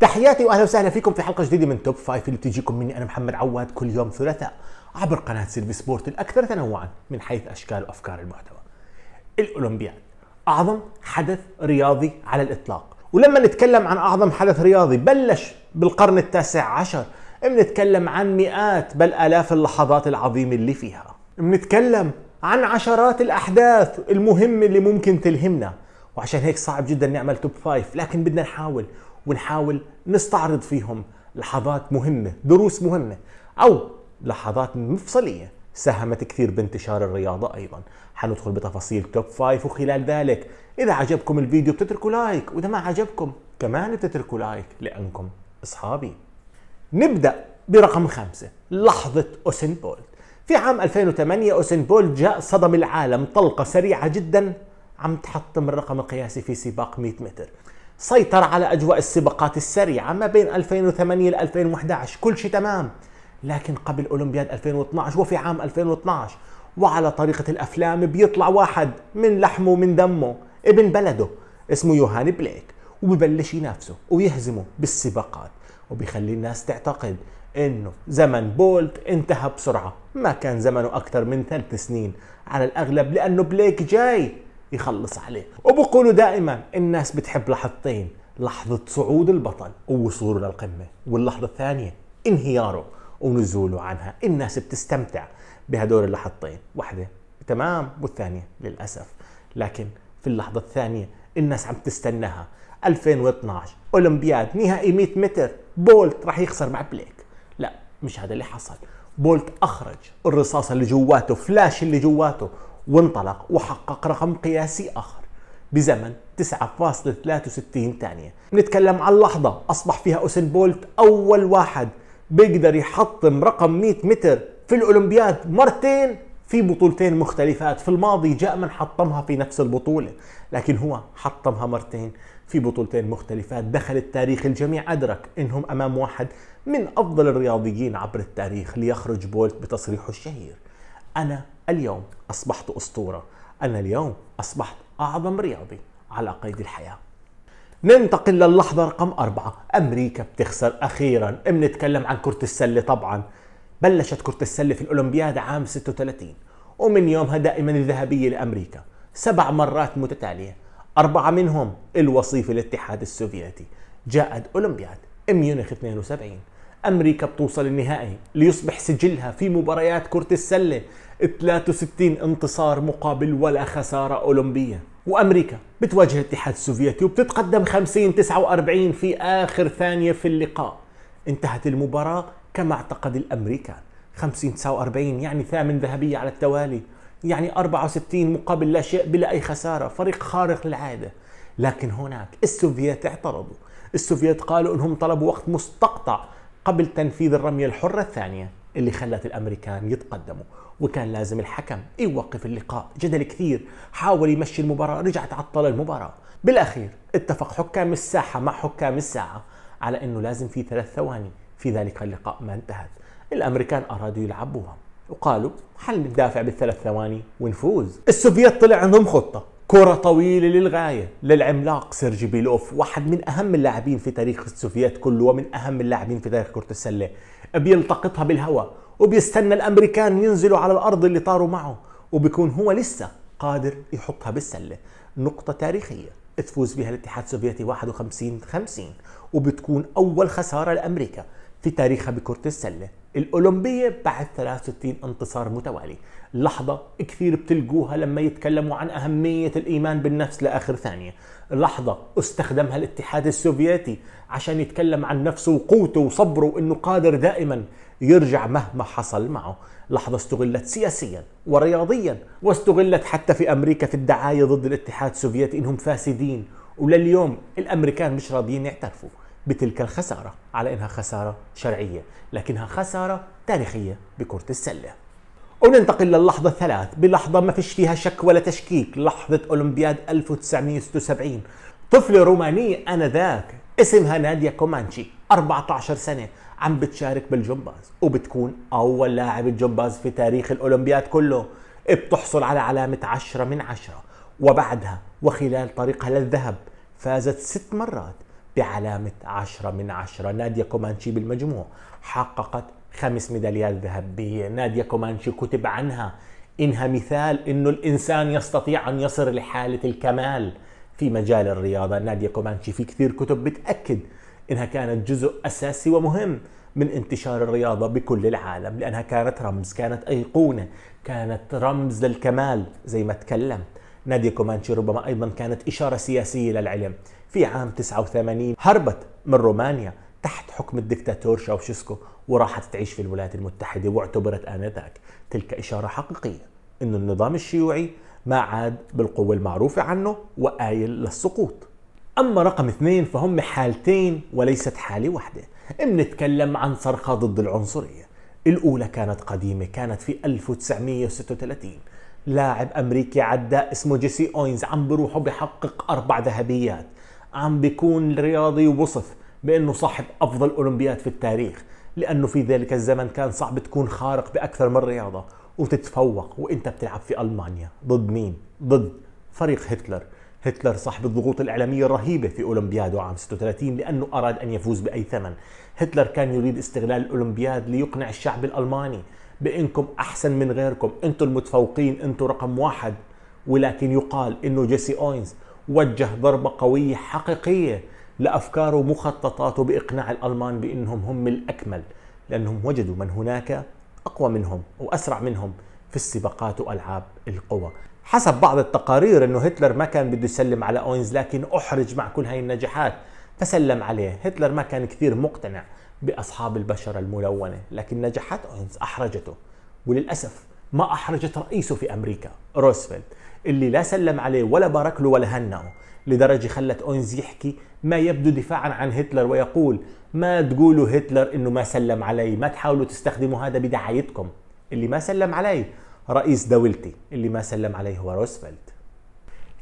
تحياتي واهلا وسهلا فيكم في حلقه جديده من توب فايف اللي بتجيكم مني انا محمد عواد كل يوم ثلاثاء عبر قناه سيرفي سبورت الاكثر تنوعا من حيث اشكال وافكار المحتوى. الاولمبياد اعظم حدث رياضي على الاطلاق، ولما نتكلم عن اعظم حدث رياضي بلش بالقرن التاسع عشر بنتكلم عن مئات بل الاف اللحظات العظيمه اللي فيها. بنتكلم عن عشرات الاحداث المهمه اللي ممكن تلهمنا وعشان هيك صعب جدا نعمل توب فايف لكن بدنا نحاول ونحاول نستعرض فيهم لحظات مهمة دروس مهمة أو لحظات مفصلية ساهمت كثير بانتشار الرياضة أيضا حندخل بتفاصيل توب فايف وخلال ذلك إذا عجبكم الفيديو بتتركوا لايك وإذا ما عجبكم كمان بتتركوا لايك لأنكم أصحابي نبدأ برقم خمسة لحظة أوسين بولت في عام 2008 أوسين بولت جاء صدم العالم طلقة سريعة جدا عم تحطم الرقم القياسي في سباق 100 متر سيطر على أجواء السباقات السريعة ما بين 2008 ل 2011 كل شيء تمام لكن قبل أولمبياد 2012 وفي عام 2012 وعلى طريقة الأفلام بيطلع واحد من لحمه ومن دمه ابن بلده اسمه يوهان بليك وببلش ينافسه ويهزمه بالسباقات وبيخلي الناس تعتقد انه زمن بولت انتهى بسرعة ما كان زمنه اكثر من ثلاث سنين على الاغلب لانه بليك جاي يخلص عليه وبقولوا دائما الناس بتحب لحظتين لحظة صعود البطل ووصوله للقمة واللحظة الثانية انهياره ونزوله عنها الناس بتستمتع بهدول اللحظتين واحدة تمام والثانية للأسف لكن في اللحظة الثانية الناس عم تستناها 2012 أولمبياد نهائي 100 متر بولت راح يخسر مع بليك لا مش هذا اللي حصل بولت أخرج الرصاصة اللي جواته فلاش اللي جواته وانطلق وحقق رقم قياسي آخر بزمن 9.63 ثانية نتكلم عن لحظة أصبح فيها أوسن بولت أول واحد بيقدر يحطم رقم 100 متر في الأولمبياد مرتين في بطولتين مختلفات في الماضي جاء من حطمها في نفس البطولة لكن هو حطمها مرتين في بطولتين مختلفات دخل التاريخ الجميع أدرك أنهم أمام واحد من أفضل الرياضيين عبر التاريخ ليخرج بولت بتصريحه الشهير أنا اليوم أصبحت أسطورة أنا اليوم أصبحت أعظم رياضي على قيد الحياة ننتقل للحظة رقم أربعة أمريكا بتخسر أخيرا بنتكلم عن كرة السلة طبعا بلشت كرة السلة في الأولمبياد عام 36 ومن يومها دائما الذهبية لأمريكا سبع مرات متتالية أربعة منهم الوصيف الاتحاد السوفيتي جاءت أولمبياد ميونخ 72 امريكا بتوصل النهائي ليصبح سجلها في مباريات كرة السلة 63 انتصار مقابل ولا خسارة أولمبية وأمريكا بتواجه الاتحاد السوفيتي وبتتقدم 50 49 في آخر ثانية في اللقاء انتهت المباراة كما اعتقد الأمريكان 50 49 يعني ثامن ذهبية على التوالي يعني 64 مقابل لا شيء بلا أي خسارة فريق خارق للعادة لكن هناك السوفيات اعترضوا السوفيات قالوا انهم طلبوا وقت مستقطع قبل تنفيذ الرمية الحرة الثانية اللي خلت الامريكان يتقدموا وكان لازم الحكم يوقف اللقاء جدل كثير حاول يمشي المباراة رجعت عطل المباراة بالاخير اتفق حكام الساحة مع حكام الساعة على انه لازم في ثلاث ثواني في ذلك اللقاء ما انتهت الامريكان ارادوا يلعبوها وقالوا حل ندافع بالثلاث ثواني ونفوز السوفيات طلع عندهم خطة كرة طويلة للغاية للعملاق سيرجي بيلوف واحد من أهم اللاعبين في تاريخ السوفيات كله ومن أهم اللاعبين في تاريخ كرة السلة بيلتقطها بالهواء وبيستنى الأمريكان ينزلوا على الأرض اللي طاروا معه وبيكون هو لسه قادر يحطها بالسلة نقطة تاريخية تفوز بها الاتحاد السوفيتي 51 50 وبتكون أول خسارة لأمريكا في تاريخها بكرة السلة الأولمبية بعد 63 انتصار متوالي لحظة كثير بتلقوها لما يتكلموا عن أهمية الإيمان بالنفس لآخر ثانية لحظة استخدمها الاتحاد السوفيتي عشان يتكلم عن نفسه وقوته وصبره وإنه قادر دائما يرجع مهما حصل معه لحظة استغلت سياسيا ورياضيا واستغلت حتى في أمريكا في الدعاية ضد الاتحاد السوفيتي إنهم فاسدين ولليوم الأمريكان مش راضيين يعترفوا بتلك الخسارة على إنها خسارة شرعية لكنها خسارة تاريخية بكرة السلة وننتقل للحظة الثلاث بلحظة ما فيش فيها شك ولا تشكيك لحظة أولمبياد 1976 طفلة رومانية آنذاك اسمها ناديا كومانشي 14 سنة عم بتشارك بالجمباز وبتكون أول لاعبة جمباز في تاريخ الأولمبياد كله بتحصل على علامة 10 من 10 وبعدها وخلال طريقها للذهب فازت ست مرات بعلامة عشرة من عشرة ناديا كومانشي بالمجموع حققت خمس ميداليات ذهبية ناديا كومانشي كتب عنها إنها مثال إنه الإنسان يستطيع أن يصل لحالة الكمال في مجال الرياضة ناديا كومانشي في كثير كتب بتأكد إنها كانت جزء أساسي ومهم من انتشار الرياضة بكل العالم لأنها كانت رمز كانت أيقونة كانت رمز للكمال زي ما تكلمت نادي كومانشي ربما أيضا كانت إشارة سياسية للعلم في عام 89 هربت من رومانيا تحت حكم الدكتاتور شاوشيسكو وراحت تعيش في الولايات المتحدة واعتبرت آنذاك تلك إشارة حقيقية أن النظام الشيوعي ما عاد بالقوة المعروفة عنه وآيل للسقوط أما رقم اثنين فهم حالتين وليست حالة واحدة بنتكلم عن صرخة ضد العنصرية الأولى كانت قديمة كانت في 1936 لاعب امريكي عداء اسمه جيسي اوينز عم بروح بحقق اربع ذهبيات عم بيكون رياضي وصف بانه صاحب افضل اولمبياد في التاريخ لانه في ذلك الزمن كان صعب تكون خارق باكثر من رياضه وتتفوق وانت بتلعب في المانيا ضد مين ضد فريق هتلر هتلر صاحب الضغوط الإعلامية الرهيبة في أولمبياده عام 36 لأنه أراد أن يفوز بأي ثمن هتلر كان يريد استغلال الأولمبياد ليقنع الشعب الألماني بانكم احسن من غيركم انتم المتفوقين انتم رقم واحد ولكن يقال انه جيسي اوينز وجه ضربه قويه حقيقيه لافكاره ومخططاته باقناع الالمان بانهم هم الاكمل لانهم وجدوا من هناك اقوى منهم واسرع منهم في السباقات والعاب القوى حسب بعض التقارير انه هتلر ما كان بده يسلم على اوينز لكن احرج مع كل هاي النجاحات فسلم عليه هتلر ما كان كثير مقتنع بأصحاب البشرة الملونة لكن نجحت أوينز أحرجته وللأسف ما أحرجت رئيسه في أمريكا روزفلت اللي لا سلم عليه ولا بارك له ولا هنأه لدرجة خلت أونز يحكي ما يبدو دفاعا عن هتلر ويقول ما تقولوا هتلر إنه ما سلم علي ما تحاولوا تستخدموا هذا بدعايتكم اللي ما سلم علي رئيس دولتي اللي ما سلم عليه هو روزفلت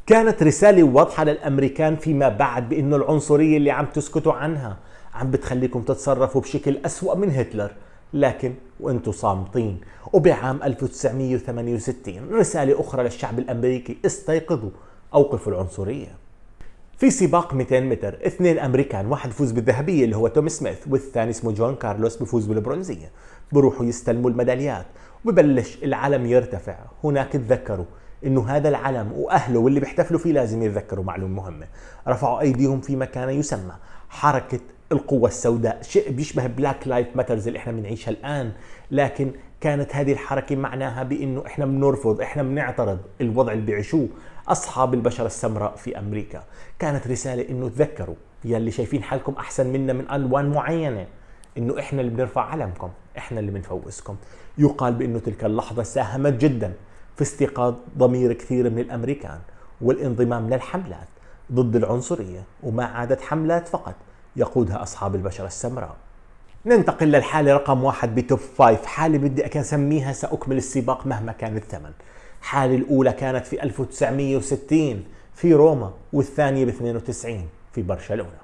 كانت رسالة واضحة للأمريكان فيما بعد بأنه العنصرية اللي عم تسكتوا عنها عم بتخليكم تتصرفوا بشكل أسوأ من هتلر لكن وانتم صامتين وبعام 1968 رسالة أخرى للشعب الأمريكي استيقظوا أوقفوا العنصرية في سباق 200 متر اثنين امريكان واحد فوز بالذهبيه اللي هو توم سميث والثاني اسمه جون كارلوس بفوز بالبرونزيه بروحوا يستلموا الميداليات وببلش العلم يرتفع هناك تذكروا انه هذا العلم واهله واللي بيحتفلوا فيه لازم يتذكروا معلومه مهمه رفعوا ايديهم في مكان يسمى حركه القوة السوداء شيء بيشبه بلاك لايف ماترز اللي احنا بنعيشها الآن لكن كانت هذه الحركة معناها بأنه احنا بنرفض احنا بنعترض الوضع اللي بيعيشوه أصحاب البشرة السمراء في أمريكا كانت رسالة أنه تذكروا يلي شايفين حالكم أحسن منا من ألوان معينة أنه احنا اللي بنرفع علمكم احنا اللي بنفوزكم يقال بأنه تلك اللحظة ساهمت جدا في استيقاظ ضمير كثير من الأمريكان والانضمام للحملات ضد العنصرية وما عادت حملات فقط يقودها أصحاب البشرة السمراء ننتقل للحالة رقم واحد بتوب فايف حالة بدي أسميها سأكمل السباق مهما كان الثمن الحالة الأولى كانت في 1960 في روما والثانية ب 92 في برشلونة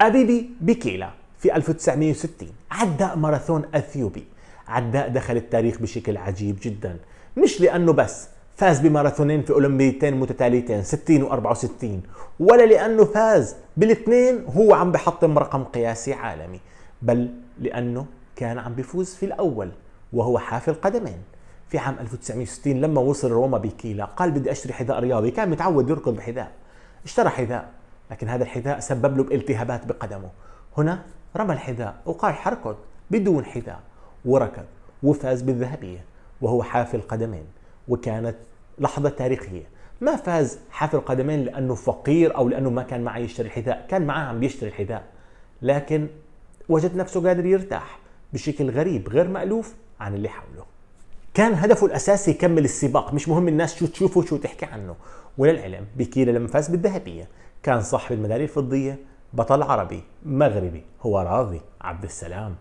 أبيبي بيكيلا في 1960 عداء ماراثون أثيوبي عداء دخل التاريخ بشكل عجيب جدا مش لأنه بس فاز بماراثونين في اولمبيتين متتاليتين 60 و64 ولا لانه فاز بالاثنين هو عم بحطم رقم قياسي عالمي بل لانه كان عم بيفوز في الاول وهو حافي القدمين في عام 1960 لما وصل روما بكيلا قال بدي اشتري حذاء رياضي كان متعود يركض بحذاء اشترى حذاء لكن هذا الحذاء سبب له بالتهابات بقدمه هنا رمى الحذاء وقال حركض بدون حذاء وركض وفاز بالذهبية وهو حافي القدمين وكانت لحظة تاريخية ما فاز حافل القدمين لأنه فقير أو لأنه ما كان معه يشتري الحذاء كان معاه عم بيشتري الحذاء لكن وجد نفسه قادر يرتاح بشكل غريب غير مألوف عن اللي حوله كان هدفه الأساسي يكمل السباق مش مهم الناس شو تشوفه شو تحكي عنه وللعلم بكيلا لما فاز بالذهبية كان صاحب الميدالية الفضية بطل عربي مغربي هو راضي عبد السلام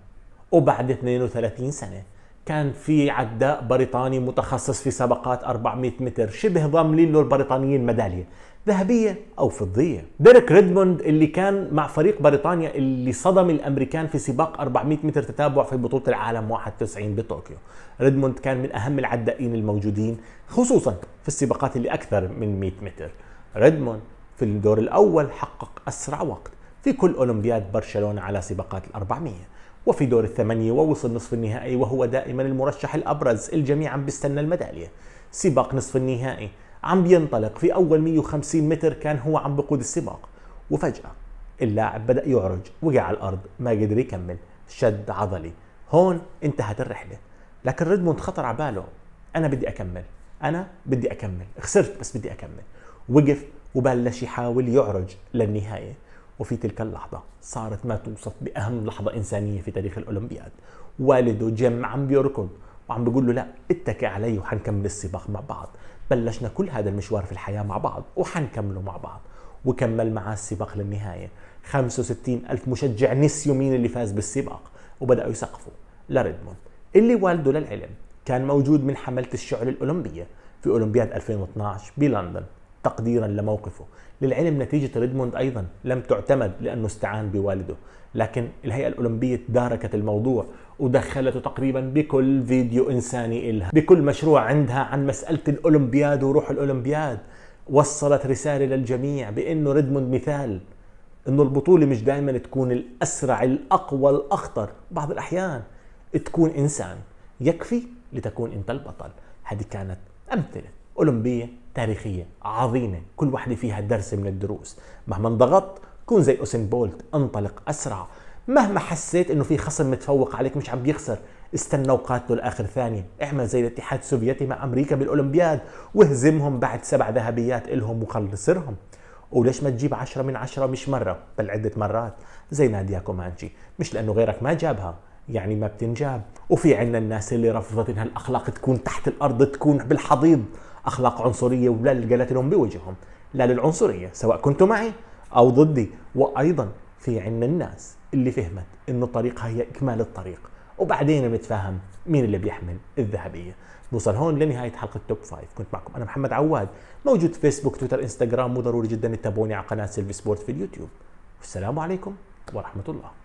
وبعد 32 سنة كان في عداء بريطاني متخصص في سباقات 400 متر شبه ضامنين له البريطانيين ميداليه ذهبيه او فضيه ديريك ريدموند اللي كان مع فريق بريطانيا اللي صدم الامريكان في سباق 400 متر تتابع في بطوله العالم 91 بطوكيو ريدموند كان من اهم العدائين الموجودين خصوصا في السباقات اللي اكثر من 100 متر ريدموند في الدور الاول حقق اسرع وقت في كل اولمبياد برشلونه على سباقات ال 400 وفي دور الثمانية ووصل نصف النهائي وهو دائما المرشح الأبرز الجميع عم بيستنى الميدالية سباق نصف النهائي عم بينطلق في أول 150 متر كان هو عم بقود السباق وفجأة اللاعب بدأ يعرج وقع على الأرض ما قدر يكمل شد عضلي هون انتهت الرحلة لكن ريدموند خطر على باله أنا بدي أكمل أنا بدي أكمل خسرت بس بدي أكمل وقف وبلش يحاول يعرج للنهاية وفي تلك اللحظة صارت ما توصف بأهم لحظة إنسانية في تاريخ الأولمبياد والده جيم عم بيركض وعم بيقول له لا اتكي علي وحنكمل السباق مع بعض بلشنا كل هذا المشوار في الحياة مع بعض وحنكمله مع بعض وكمل معاه السباق للنهاية 65 ألف مشجع نسيوا مين اللي فاز بالسباق وبدأوا يسقفوا لريدموند اللي والده للعلم كان موجود من حملة الشعل الأولمبية في أولمبياد 2012 بلندن تقديرا لموقفه للعلم نتيجة ريدموند أيضا لم تعتمد لأنه استعان بوالده لكن الهيئة الأولمبية تداركت الموضوع ودخلته تقريبا بكل فيديو إنساني إلها بكل مشروع عندها عن مسألة الأولمبياد وروح الأولمبياد وصلت رسالة للجميع بأنه ريدموند مثال أنه البطولة مش دائما تكون الأسرع الأقوى الأخطر بعض الأحيان تكون إنسان يكفي لتكون أنت البطل هذه كانت أمثلة أولمبية تاريخية عظيمة كل وحدة فيها درس من الدروس مهما انضغط كون زي أوسين بولت انطلق أسرع مهما حسيت انه في خصم متفوق عليك مش عم يخسر استنى وقاتله لاخر ثانيه اعمل زي الاتحاد السوفيتي مع امريكا بالاولمبياد واهزمهم بعد سبع ذهبيات الهم وخلصرهم وليش ما تجيب عشرة من عشرة مش مرة بل عدة مرات زي ناديا كومانشي مش لأنه غيرك ما جابها يعني ما بتنجاب وفي عنا الناس اللي رفضت انها الاخلاق تكون تحت الارض تكون بالحضيض اخلاق عنصريه ولا قالت لهم بوجههم لا للعنصريه سواء كنتوا معي او ضدي وايضا في عنا الناس اللي فهمت انه طريقها هي اكمال الطريق وبعدين بنتفاهم مين اللي بيحمل الذهبيه نوصل هون لنهايه حلقه توب 5 كنت معكم انا محمد عواد موجود فيسبوك تويتر انستغرام وضروري جدا تتابعوني على قناه سيلفي سبورت في اليوتيوب والسلام عليكم ورحمه الله